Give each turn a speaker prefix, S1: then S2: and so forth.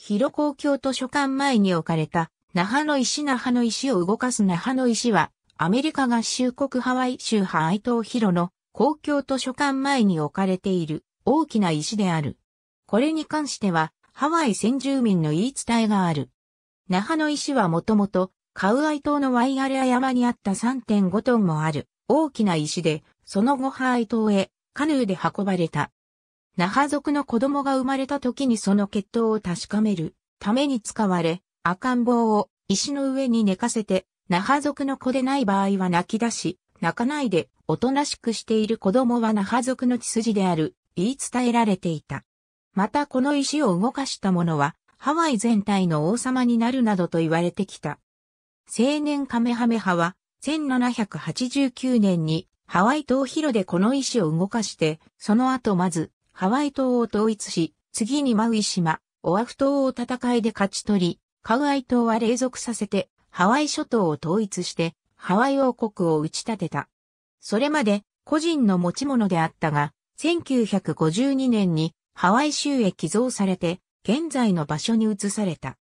S1: 広公共図書館前に置かれた、那覇の石那覇の石を動かす那覇の石は、アメリカ合衆国ハワイ州ハワイ島広の公共図書館前に置かれている大きな石である。これに関しては、ハワイ先住民の言い伝えがある。那覇の石はもともと、カウアイ島のワイアレア山にあった3.5トンもある大きな石で、その後ハワイ島へカヌーで運ばれた。ナハ族の子供が生まれた時にその血統を確かめるために使われ、赤ん坊を石の上に寝かせて、ナハ族の子でない場合は泣き出し、泣かないでおとなしくしている子供はナハ族の血筋である、言い伝えられていた。またこの石を動かした者は、ハワイ全体の王様になるなどと言われてきた。青年カメハメハは、1789年にハワイ島広でこの石を動かして、その後まず、ハワイ島を統一し、次にマウイ島、オアフ島を戦いで勝ち取り、カウアイ島は隷属させて、ハワイ諸島を統一して、ハワイ王国を打ち立てた。それまで、個人の持ち物であったが、1952年にハワイ州へ寄贈されて、現在の場所に移された。